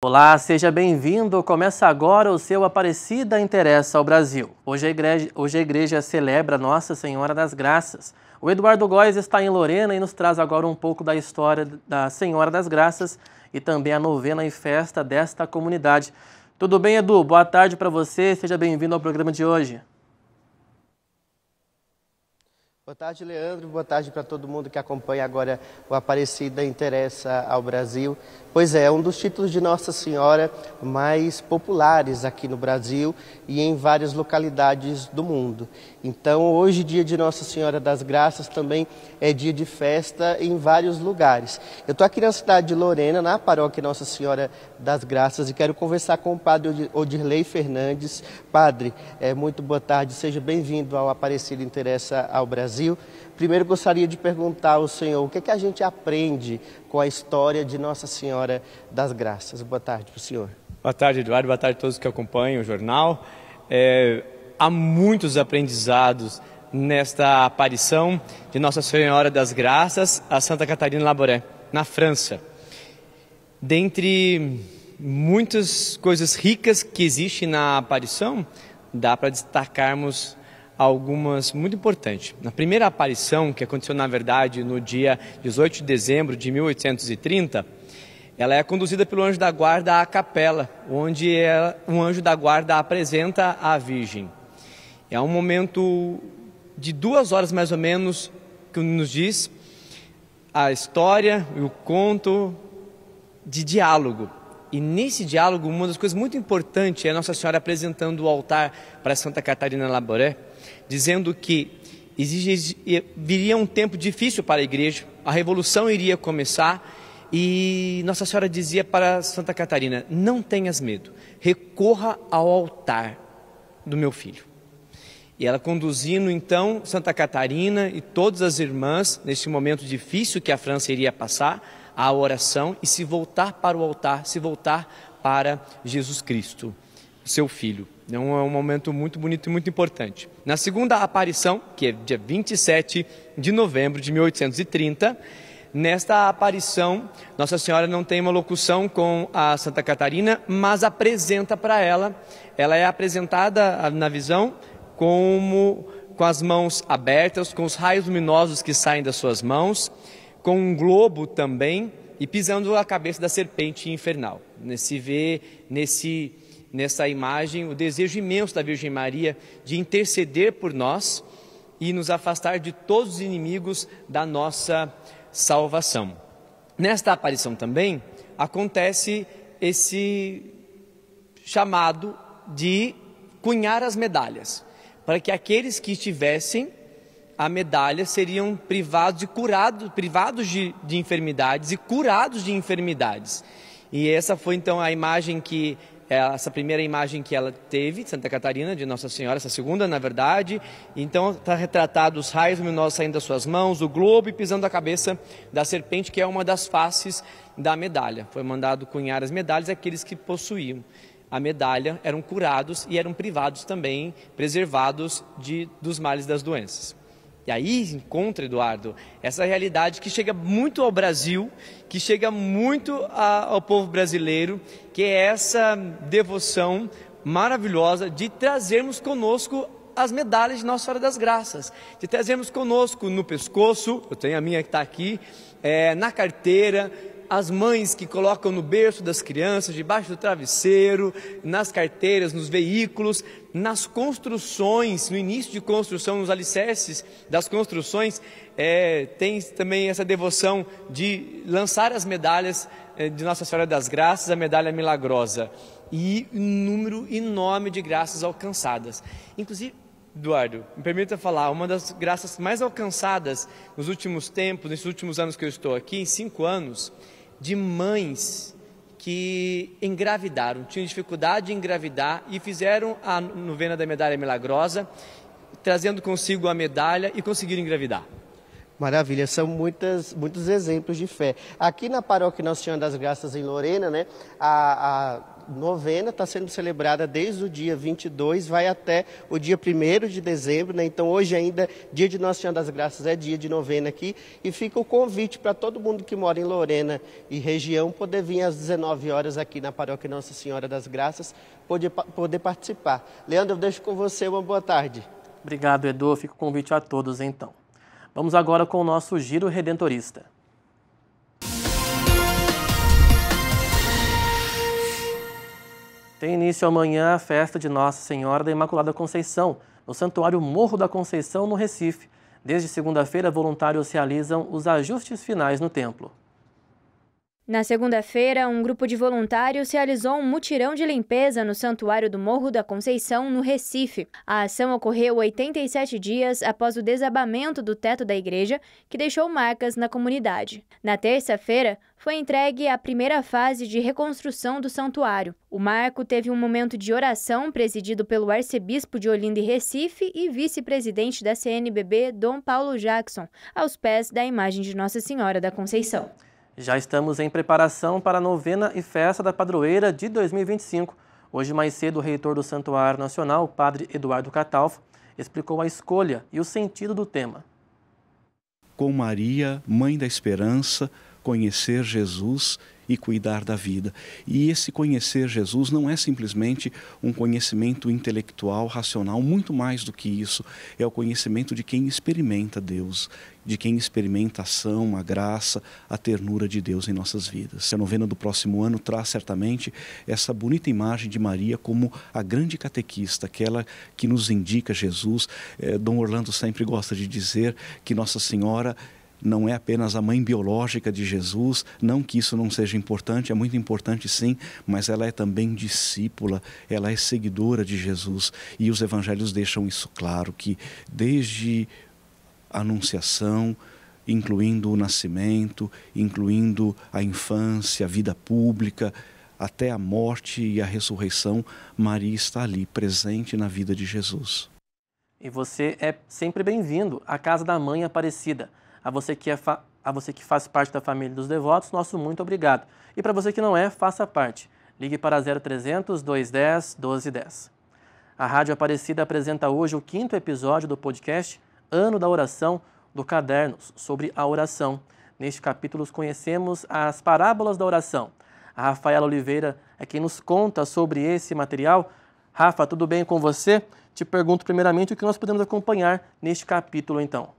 Olá, seja bem-vindo. Começa agora o seu Aparecida Interessa ao Brasil. Hoje a, igreja, hoje a igreja celebra Nossa Senhora das Graças. O Eduardo Góes está em Lorena e nos traz agora um pouco da história da Senhora das Graças e também a novena e festa desta comunidade. Tudo bem, Edu? Boa tarde para você. Seja bem-vindo ao programa de hoje. Boa tarde, Leandro. Boa tarde para todo mundo que acompanha agora o Aparecida Interessa ao Brasil. Pois é, um dos títulos de Nossa Senhora mais populares aqui no Brasil e em várias localidades do mundo. Então, hoje, dia de Nossa Senhora das Graças, também é dia de festa em vários lugares. Eu estou aqui na cidade de Lorena, na paróquia Nossa Senhora das Graças, e quero conversar com o padre Odirley Fernandes. Padre, é, muito boa tarde, seja bem-vindo ao Aparecida Interessa ao Brasil. Brasil. Primeiro gostaria de perguntar ao senhor o que, é que a gente aprende com a história de Nossa Senhora das Graças. Boa tarde para o senhor. Boa tarde, Eduardo. Boa tarde a todos que acompanham o jornal. É, há muitos aprendizados nesta aparição de Nossa Senhora das Graças a Santa Catarina Laboré, na França. Dentre muitas coisas ricas que existem na aparição, dá para destacarmos algumas muito importantes. Na primeira aparição, que aconteceu na verdade no dia 18 de dezembro de 1830, ela é conduzida pelo anjo da guarda à capela, onde ela, é, um anjo da guarda apresenta a Virgem. É um momento de duas horas mais ou menos que nos diz a história e o conto de diálogo. E nesse diálogo, uma das coisas muito importantes é Nossa Senhora apresentando o altar para Santa Catarina Laboré, dizendo que viria um tempo difícil para a igreja, a revolução iria começar e Nossa Senhora dizia para Santa Catarina: Não tenhas medo, recorra ao altar do meu filho. E ela conduzindo então Santa Catarina e todas as irmãs, neste momento difícil que a França iria passar, à oração e se voltar para o altar, se voltar para Jesus Cristo, seu filho. É um, é um momento muito bonito e muito importante. Na segunda aparição, que é dia 27 de novembro de 1830, Nesta aparição, Nossa Senhora não tem uma locução com a Santa Catarina, mas apresenta para ela. Ela é apresentada na visão como com as mãos abertas, com os raios luminosos que saem das suas mãos, com um globo também e pisando a cabeça da serpente infernal. Se vê nesse nessa imagem o desejo imenso da Virgem Maria de interceder por nós e nos afastar de todos os inimigos da nossa salvação. Nesta aparição também acontece esse chamado de cunhar as medalhas, para que aqueles que tivessem a medalha seriam privados e curados, privados de, de enfermidades e curados de enfermidades. E essa foi então a imagem que é essa primeira imagem que ela teve de Santa Catarina, de Nossa Senhora, essa segunda, na verdade. Então está retratado os raios luminosos saindo das suas mãos, o globo e pisando a cabeça da serpente, que é uma das faces da medalha. Foi mandado cunhar as medalhas aqueles que possuíam a medalha eram curados e eram privados também, preservados de, dos males das doenças. E aí encontra, Eduardo, essa realidade que chega muito ao Brasil, que chega muito a, ao povo brasileiro, que é essa devoção maravilhosa de trazermos conosco as medalhas de Nossa Senhora das Graças, de trazermos conosco no pescoço, eu tenho a minha que está aqui, é, na carteira, as mães que colocam no berço das crianças, debaixo do travesseiro, nas carteiras, nos veículos, nas construções, no início de construção, nos alicerces das construções, é, tem também essa devoção de lançar as medalhas é, de Nossa Senhora das Graças, a medalha milagrosa. E um número enorme de graças alcançadas. Inclusive, Eduardo, me permita falar, uma das graças mais alcançadas nos últimos tempos, nesses últimos anos que eu estou aqui, em cinco anos, de mães que engravidaram, tinham dificuldade em engravidar e fizeram a novena da medalha milagrosa, trazendo consigo a medalha e conseguiram engravidar. Maravilha, são muitas, muitos exemplos de fé. Aqui na paróquia Nossa Senhora das Graças, em Lorena, né, a, a novena está sendo celebrada desde o dia 22, vai até o dia 1 de dezembro. Né, então, hoje ainda, dia de Nossa Senhora das Graças, é dia de novena aqui. E fica o convite para todo mundo que mora em Lorena e região poder vir às 19 horas aqui na paróquia Nossa Senhora das Graças, poder, poder participar. Leandro, eu deixo com você uma boa tarde. Obrigado, Edu. Fica o convite a todos, então. Vamos agora com o nosso giro redentorista. Tem início amanhã a festa de Nossa Senhora da Imaculada Conceição, no Santuário Morro da Conceição, no Recife. Desde segunda-feira, voluntários realizam os ajustes finais no templo. Na segunda-feira, um grupo de voluntários realizou um mutirão de limpeza no Santuário do Morro da Conceição, no Recife. A ação ocorreu 87 dias após o desabamento do teto da igreja, que deixou marcas na comunidade. Na terça-feira, foi entregue a primeira fase de reconstrução do santuário. O marco teve um momento de oração presidido pelo arcebispo de Olinda e Recife e vice-presidente da CNBB, Dom Paulo Jackson, aos pés da imagem de Nossa Senhora da Conceição. Já estamos em preparação para a novena e festa da padroeira de 2025. Hoje mais cedo, o reitor do Santuário Nacional, padre Eduardo Catalfo, explicou a escolha e o sentido do tema. Com Maria, mãe da esperança, conhecer Jesus e cuidar da vida. E esse conhecer Jesus não é simplesmente um conhecimento intelectual, racional, muito mais do que isso. É o conhecimento de quem experimenta Deus, de quem experimenta a ação, a graça, a ternura de Deus em nossas vidas. A novena do próximo ano traz certamente essa bonita imagem de Maria como a grande catequista, aquela que nos indica Jesus. É, Dom Orlando sempre gosta de dizer que Nossa Senhora não é apenas a mãe biológica de Jesus, não que isso não seja importante, é muito importante sim, mas ela é também discípula, ela é seguidora de Jesus. E os evangelhos deixam isso claro, que desde a Anunciação, incluindo o nascimento, incluindo a infância, a vida pública, até a morte e a ressurreição, Maria está ali, presente na vida de Jesus. E você é sempre bem-vindo à Casa da Mãe Aparecida. A você que, é a você que faz parte da família dos devotos, nosso muito obrigado. E para você que não é, faça parte. Ligue para 0300 210 1210. A Rádio Aparecida apresenta hoje o quinto episódio do podcast Ano da Oração do Cadernos sobre a oração. Neste capítulo conhecemos as parábolas da oração. A Rafaela Oliveira é quem nos conta sobre esse material. Rafa, tudo bem com você? Te pergunto primeiramente o que nós podemos acompanhar neste capítulo então.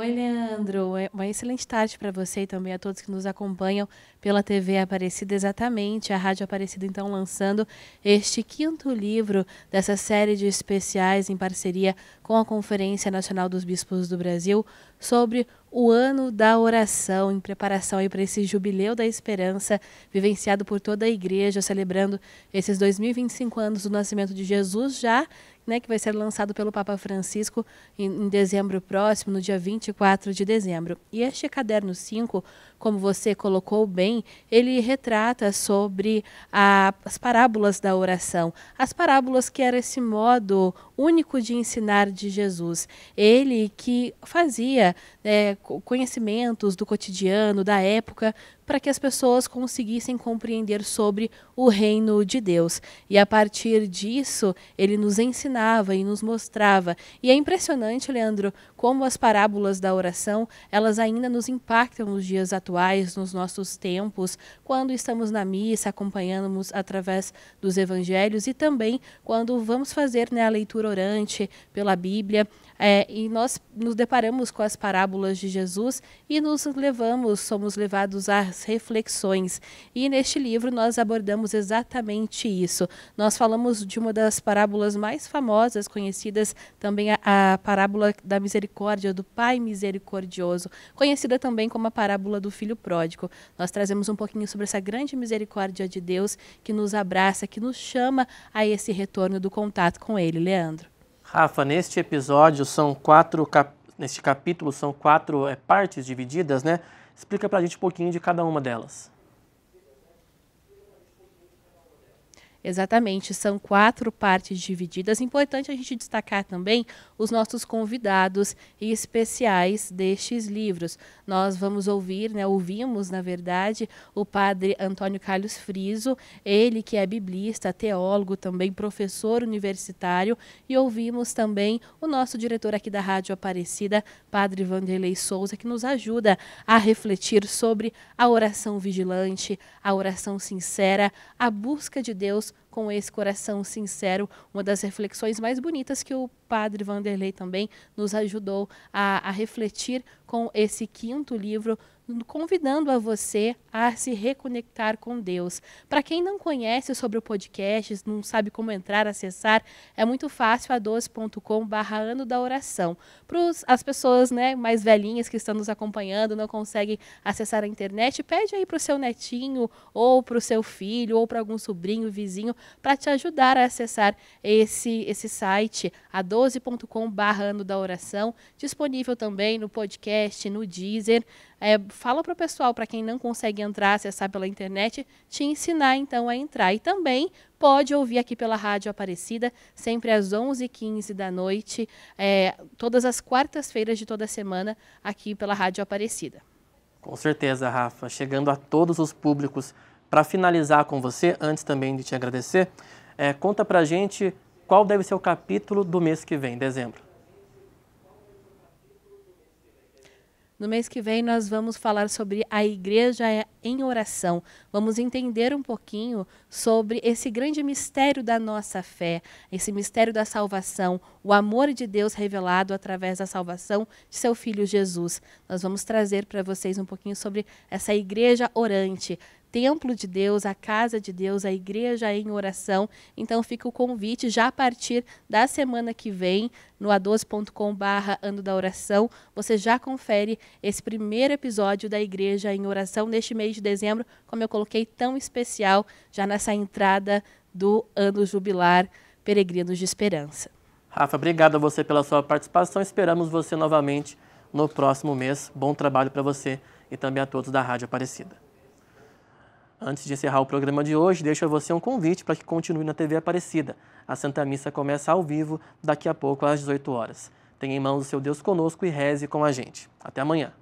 Oi, Leandro. É uma excelente tarde para você e também a todos que nos acompanham pela TV Aparecida, exatamente, a Rádio Aparecida, então, lançando este quinto livro dessa série de especiais em parceria com a Conferência Nacional dos Bispos do Brasil sobre o ano da oração, em preparação para esse jubileu da esperança vivenciado por toda a igreja, celebrando esses 2025 anos do nascimento de Jesus já, né, que vai ser lançado pelo Papa Francisco em, em dezembro próximo, no dia 24 de dezembro. E este caderno 5 como você colocou bem, ele retrata sobre a, as parábolas da oração, as parábolas que era esse modo único de ensinar de Jesus. Ele que fazia é, conhecimentos do cotidiano, da época, para que as pessoas conseguissem compreender sobre o reino de Deus. E a partir disso, ele nos ensinava e nos mostrava. E é impressionante, Leandro, como as parábolas da oração, elas ainda nos impactam nos dias atuais, nos nossos tempos, quando estamos na missa, acompanhamos através dos evangelhos e também quando vamos fazer né, a leitura orante pela Bíblia, é, e nós nos deparamos com as parábolas de Jesus e nos levamos, somos levados às reflexões. E neste livro nós abordamos exatamente isso. Nós falamos de uma das parábolas mais famosas, conhecidas também a, a parábola da misericórdia, do Pai misericordioso, conhecida também como a parábola do filho pródigo. Nós trazemos um pouquinho sobre essa grande misericórdia de Deus que nos abraça, que nos chama a esse retorno do contato com Ele, Leandro. Rafa, neste episódio são quatro, cap... neste capítulo são quatro é, partes divididas, né? Explica para a gente um pouquinho de cada uma delas. Exatamente, são quatro partes divididas. Importante a gente destacar também os nossos convidados especiais destes livros. Nós vamos ouvir, né, ouvimos, na verdade, o padre Antônio Carlos Friso, ele que é biblista, teólogo, também professor universitário, e ouvimos também o nosso diretor aqui da Rádio Aparecida, padre Vanderlei Souza, que nos ajuda a refletir sobre a oração vigilante, a oração sincera, a busca de Deus com esse coração sincero, uma das reflexões mais bonitas que o padre Vanderlei também nos ajudou a, a refletir com esse quinto livro, convidando a você a se reconectar com Deus. Para quem não conhece sobre o podcast, não sabe como entrar, acessar, é muito fácil a 12.com/barra ano da oração. Para as pessoas né, mais velhinhas que estão nos acompanhando, não conseguem acessar a internet, pede aí para o seu netinho, ou para o seu filho, ou para algum sobrinho, vizinho, para te ajudar a acessar esse, esse site, a 12.com/barra ano da oração, disponível também no podcast, no Deezer. É, fala para o pessoal, para quem não consegue consegue entrar, acessar pela internet, te ensinar então a entrar. E também pode ouvir aqui pela Rádio Aparecida, sempre às 11h15 da noite, é, todas as quartas-feiras de toda semana, aqui pela Rádio Aparecida. Com certeza, Rafa. Chegando a todos os públicos. Para finalizar com você, antes também de te agradecer, é, conta para gente qual deve ser o capítulo do mês que vem, dezembro. No mês que vem nós vamos falar sobre a igreja em oração. Vamos entender um pouquinho sobre esse grande mistério da nossa fé, esse mistério da salvação, o amor de Deus revelado através da salvação de seu filho Jesus. Nós vamos trazer para vocês um pouquinho sobre essa igreja orante, templo de Deus, a casa de Deus, a igreja em oração. Então fica o convite já a partir da semana que vem no a12.com/barra ano da oração. Você já confere esse primeiro episódio da igreja em oração neste mês de dezembro, como eu coloquei tão especial já nessa entrada do ano jubilar Peregrinos de Esperança. Rafa, obrigado a você pela sua participação. Esperamos você novamente no próximo mês. Bom trabalho para você e também a todos da Rádio Aparecida. Antes de encerrar o programa de hoje, deixo a você um convite para que continue na TV Aparecida. A Santa Missa começa ao vivo daqui a pouco às 18 horas. Tenha em mãos o seu Deus conosco e reze com a gente. Até amanhã.